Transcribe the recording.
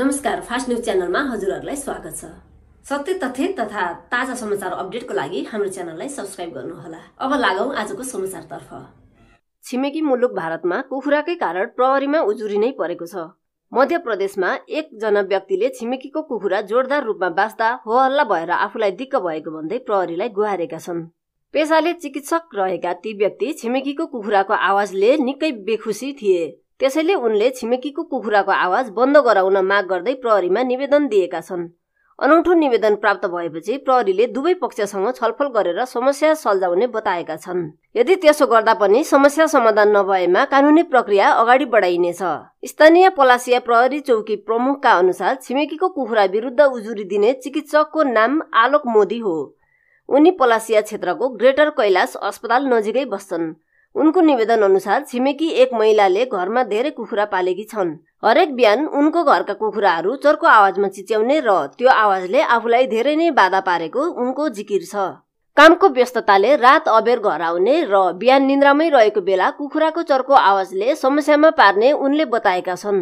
नमस्कार fast news च्यानलमा हजुरहरूलाई स्वागत छ सत्य तथ्य तथा ताजा समाचार अपडेटको लागि हाम्रो च्यानललाई सब्सक्राइब गर्नुहोला अब लागौ आजको समाचारतर्फ छिमेकी मुलुक भारतमा कुखुराकै कारण प्रहरीमा उजुरी नै परेको छ मध्य प्रदेशमा एकजना व्यक्तिले छिमेकीको कुखुरा जोरदार रूपमा बाँच्दा हो हल्ला भएर आफूलाई दिक्क भएको भन्दै प्रहरीलाई गुहारेका छन् पेसाले चिकित्सक रहेका ती व्यक्ति छिमेकीको कुखुराको आवाजले निकै बेखुसी थिए त्यसैले उनले छिमेकीको कुखुराको आवाज बन्द गराउन माग गर्दै प्रहरीमा निवेदन दिएका छन् अनौठो निवेदन प्राप्त भएपछि प्रहरीले दुवै पक्षसँग छलफल गरेर समस्या सल्झाउने बताएका छन् यदि त्यसो गर्दा पनि समस्या समाधान नभएमा कानुनी प्रक्रिया अगाडि बढाइनेछ स्थानीय पलासिया प्रहरी चौकी प्रमुखका अनुसार छिमेकीको कुखुरा विरुद्ध उजुरी दिने चिकित्सकको नाम आलोक मोदी हो उनी पलासिया क्षेत्रको ग्रेटर कैलाश अस्पताल नजिकै बस्छन् उनको निवेदन अनुसार छिमेकी एक महिलाले घरमा धेरै कुखुरा पालेकी छन् हरेक बिहान उनको घरका कुखुराहरू चर्को आवाजमा चिच्याउने र त्यो आवाजले आफूलाई धेरै नै बाधा पारेको उनको जिकिर छ कामको व्यस्तताले रात अबेर घर आउने र बिहान निन्द्रामै रहेको बेला कुखुराको चर्को आवाजले समस्यामा पार्ने उनले बताएका छन्